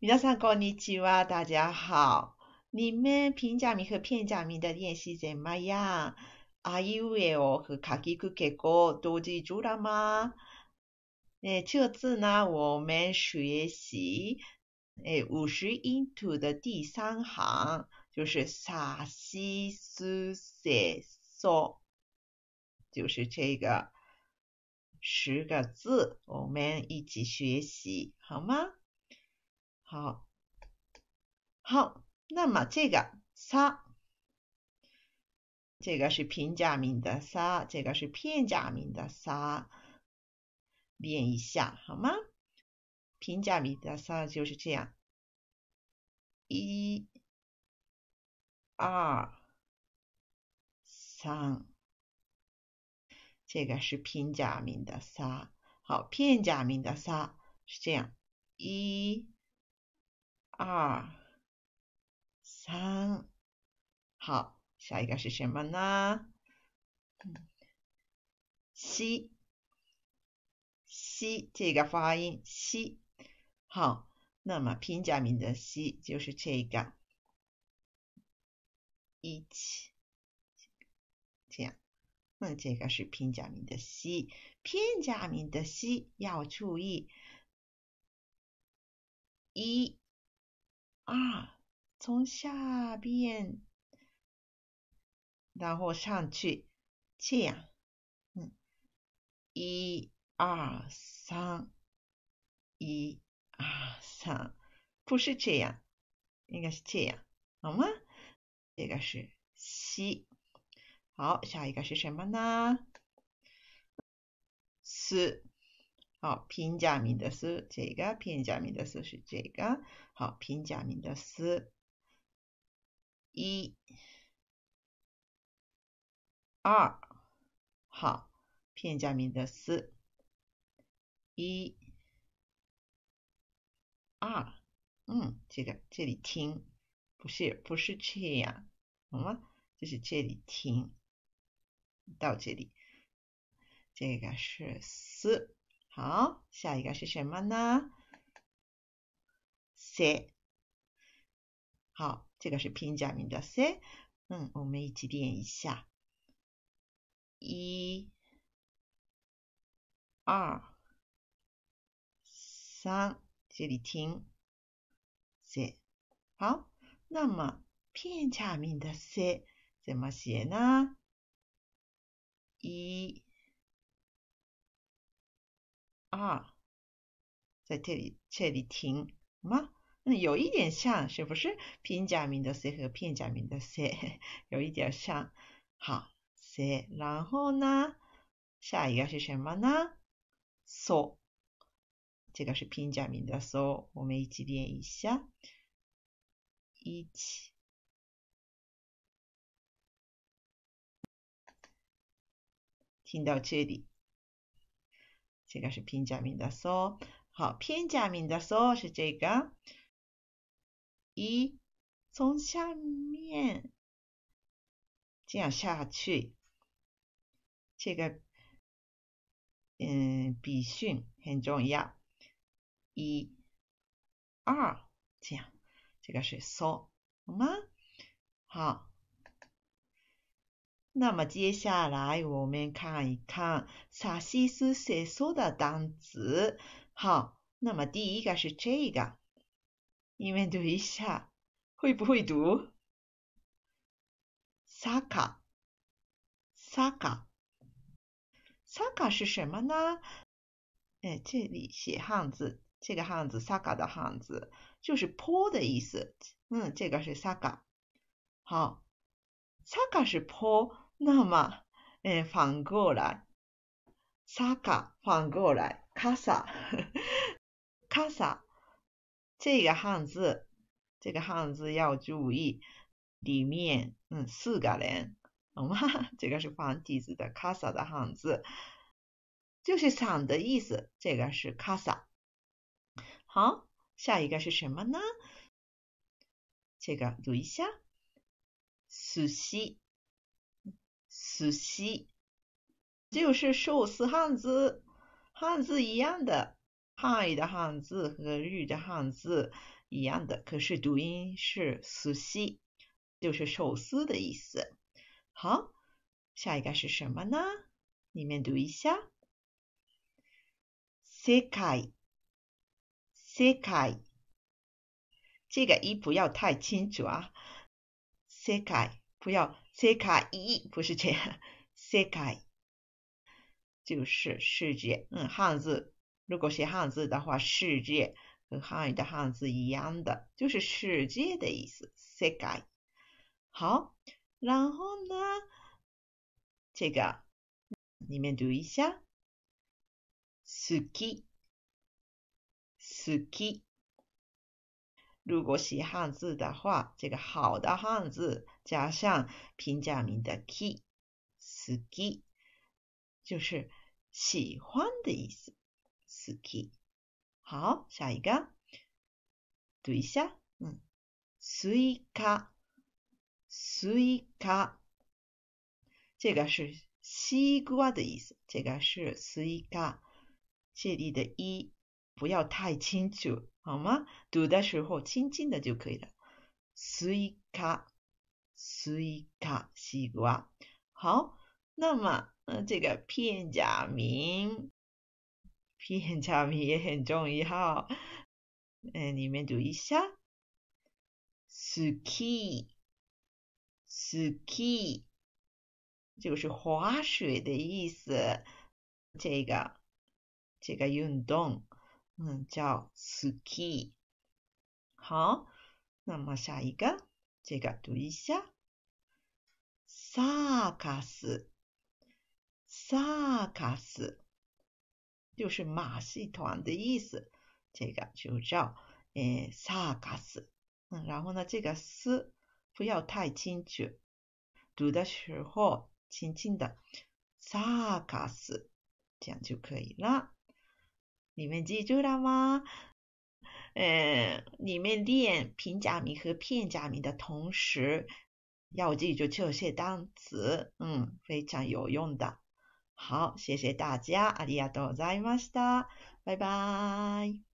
皆さんこんにちは。大家好，你们平假名和片假名的练习怎么样？あゆえお和かきくけこ都记住了吗？诶，这次呢，我们学习诶五十音图的第三行，就是さしすせそ，就是这个十个字，我们一起学习，好吗？好好，那么这个“沙”，这个是平假名的“沙”，这个是片假名的“沙”，练一下好吗？平假名的“沙”就是这样，一、二、三，这个是平假名的“沙”。好，片假名的“沙”是这样，一。二三，好，下一个是什么呢？西西这个发音西，好，那么平假名的西就是这个，一起这样，嗯，这个是平假名的西，偏假名的西要注意一。啊，从下边，然后上去，这样，嗯，一、二、三，一、二、三，不是这样，应该是这样，好吗？这个是吸，好，下一个是什么呢？四。好，平假名的“し”这个，平假名的“し”是这个。好，平假名的“し”，一、二。好，平假名的“し”，一、二。嗯，这个这里听，不是，不是这样，好吗？就是这里听到这里，这个是“四。好，下一个是什么呢？c，好，这个是偏假名的 c，嗯，我们一起点一下，一、二、三，这里停，c，好，那么片假名的 c 怎么写呢？一。啊，在这里，这里停吗？那有一点像，是不是平假名的 “c” 和片假名的 “c” 有一点像？好，“c”，然后呢，下一个是什么呢？“s”，这个是平假名的 “s”，我们一起练一下，一起听到这里。这个是平假名的“ソ”，好，平假名的“ソ”是这个一，从下面这样下去，这个嗯笔顺很重要，一、二，这样，这个是“ソ”，好吗？好。那么接下来我们看一看萨西斯写作的单词。好，那么第一个是这个，你们读一下，会不会读？萨卡，萨卡，萨卡是什么呢？哎，这里写汉字，这个汉字萨卡的汉字就是坡的意思。嗯，这个是萨卡。好，萨卡是坡。那么，m 反过来，萨卡反过来，卡萨，a k 这个汉字，这个汉字要注意，里面，嗯，四个人，懂吗？这个是繁体字的卡萨的汉字，就是伞的意思，这个是卡萨。好，下一个是什么呢？这个读一下，寿司。苏西就是寿司汉字，汉字一样的，汉语的汉字和日语的汉字一样的，可是读音是苏西，就是寿司的意思。好，下一个是什么呢？你们读一下，世界，世界，这个一不要太清楚啊，世界不要。世界一不是这样，世界就是世界。嗯，汉字如果写汉字的话，世界和汉语的汉字一样的，就是世界的意思。世界好，然后呢，这个你们读一下，好き、好き。如果写汉字的话，这个好的汉字加上平假名的 k y s k i 就是喜欢的意思。ski。好，下一个，读一下，嗯，すいか、i k a 这个是西瓜的意思。这个是 suika，这里的一不要太清楚，好吗？读的时候轻轻的就可以了。スイカ、スイカ西瓜。好，那么嗯，这个片假名，片假名也很重要。嗯，你们读一下。スキ、スキ，就是滑水的意思，这个，这个运动。嗯，叫 ski。好，那么下一个，这个读一下萨卡 r c 卡 s r c s 就是马戏团的意思，这个就叫诶萨卡 r c s 嗯，然后呢，这个斯”不要太轻，楚，读的时候轻轻的萨卡 r c s 这样就可以了。你们记住了吗？嗯，你们练平假名和片假名的同时，要记住这些单词，嗯，非常有用的。好，谢谢大家，ありがとうございました。拜拜。